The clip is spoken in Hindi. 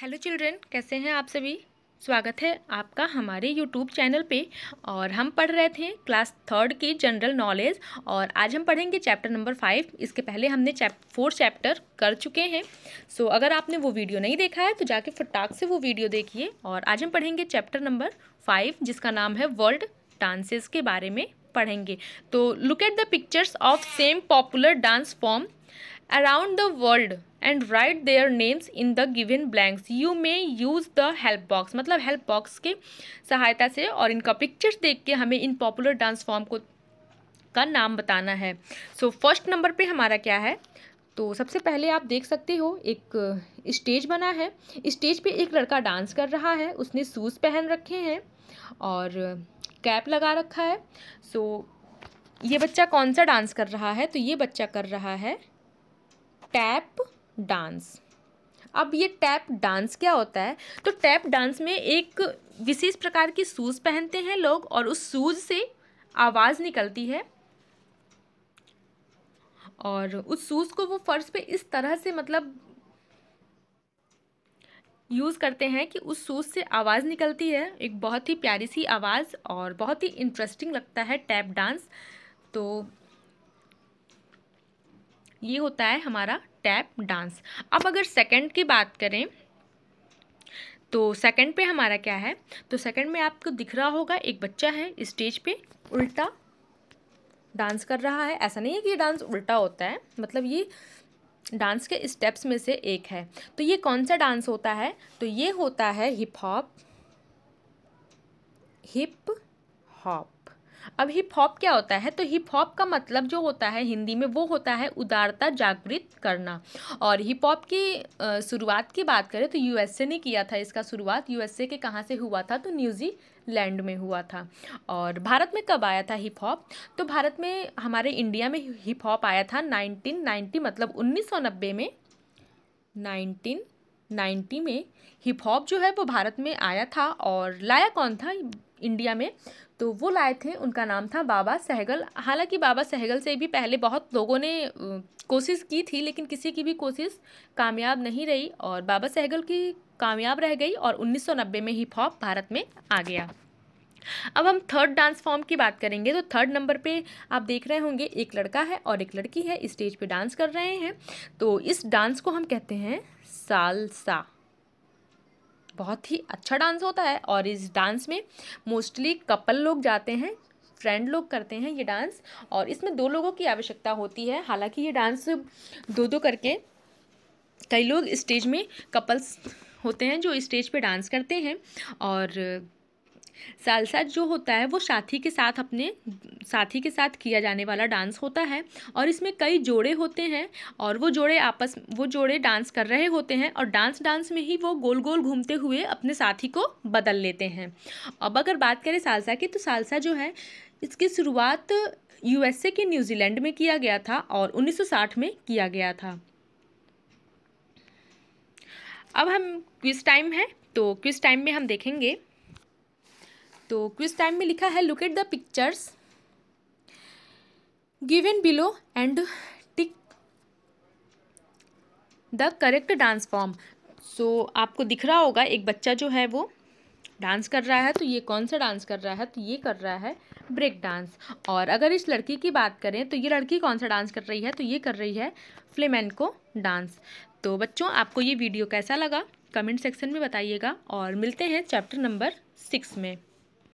हेलो चिल्ड्रन कैसे हैं आप सभी स्वागत है आपका हमारे यूट्यूब चैनल पे और हम पढ़ रहे थे क्लास थर्ड की जनरल नॉलेज और आज हम पढ़ेंगे चैप्टर नंबर फाइव इसके पहले हमने चैप फोर चैप्टर कर चुके हैं सो so, अगर आपने वो वीडियो नहीं देखा है तो जाके फटाक से वो वीडियो देखिए और आज हम पढ़ेंगे चैप्टर नंबर फाइव जिसका नाम है वर्ल्ड डांसेस के बारे में पढ़ेंगे तो look at the pictures of same popular dance form around the world and write their names in the given blanks you may use the help box मतलब हेल्प बॉक्स के सहायता से और इनका पिक्चर्स देख के हमें इन पॉपुलर डांस फॉर्म को का नाम बताना है सो फर्स्ट नंबर पे हमारा क्या है तो सबसे पहले आप देख सकते हो एक स्टेज बना है स्टेज पे एक लड़का डांस कर रहा है उसने शूज़ पहन रखे हैं और कैप लगा रखा है सो so, ये बच्चा कौन सा डांस कर रहा है तो ये बच्चा कर रहा है टैप डांस अब ये टैप डांस क्या होता है तो टैप डांस में एक विशेष प्रकार की सूज पहनते हैं लोग और उस सूज से आवाज़ निकलती है और उस सूज को वो फर्श पे इस तरह से मतलब यूज़ करते हैं कि उस सूज से आवाज़ निकलती है एक बहुत ही प्यारी सी आवाज़ और बहुत ही इंटरेस्टिंग लगता है टैप डांस तो ये होता है हमारा टैप डांस अब अगर सेकंड की बात करें तो सेकंड पे हमारा क्या है तो सेकंड में आपको दिख रहा होगा एक बच्चा है स्टेज पे उल्टा डांस कर रहा है ऐसा नहीं है कि ये डांस उल्टा होता है मतलब ये डांस के स्टेप्स में से एक है तो ये कौन सा डांस होता है तो ये होता है हिप हॉप हिप हॉप अब हिप हॉप क्या होता है तो हिप हॉप का मतलब जो होता है हिंदी में वो होता है उदारता जागृत करना और हिप हॉप की शुरुआत की बात करें तो यूएसए ने किया था इसका शुरुआत यूएसए के कहाँ से हुआ था तो न्यूजी लैंड में हुआ था और भारत में कब आया था हिप हॉप तो भारत में हमारे इंडिया में हिप हॉप आया था नाइन्टी मतलब नब्बे में नाइनटीन नाइन्टी में हिप हॉप जो है वो भारत में आया था और लाया कौन था इंडिया में तो वो लाए थे उनका नाम था बाबा सहगल हालांकि बाबा सहगल से भी पहले बहुत लोगों ने कोशिश की थी लेकिन किसी की भी कोशिश कामयाब नहीं रही और बाबा सहगल की कामयाब रह गई और 1990 में हिप हॉप भारत में आ गया अब हम थर्ड डांस फॉर्म की बात करेंगे तो थर्ड नंबर पे आप देख रहे होंगे एक लड़का है और एक लड़की है स्टेज पे डांस कर रहे हैं तो इस डांस को हम कहते हैं सालसा बहुत ही अच्छा डांस होता है और इस डांस में मोस्टली कपल लोग जाते हैं फ्रेंड लोग करते हैं ये डांस और इसमें दो लोगों की आवश्यकता होती है हालांकि ये डांस दो दो करके कई लोग स्टेज में कपल्स होते हैं जो स्टेज पे डांस करते हैं और सालसा जो होता है वो साथी के साथ अपने साथी के साथ किया जाने वाला डांस होता है और इसमें कई जोड़े होते हैं और वो जोड़े आपस वो जोड़े डांस कर रहे होते हैं और डांस डांस में ही वो गोल गोल घूमते हुए अपने साथी को बदल लेते हैं अब अगर बात करें सालसा की तो सालसा जो है इसकी शुरुआत यूएसए के न्यूजीलैंड में किया गया था और 1960 में किया गया था अब हम क्विज टाइम है तो क्विज टाइम में हम देखेंगे तो क्विज टाइम में लिखा है look at the pictures given below and tick the correct dance form so आपको दिख रहा होगा एक बच्चा जो है वो डांस कर रहा है तो ये कौन सा डांस कर रहा है तो ये कर रहा है ब्रेक डांस और अगर इस लड़की की बात करें तो ये लड़की कौन सा डांस कर रही है तो ये कर रही है फ्लेमेंको डांस तो बच्चों आपको ये वीडियो कैसा लगा कमेंट सेक्शन में बताइएगा और मिलते हैं चैप्टर नंबर सिक्स में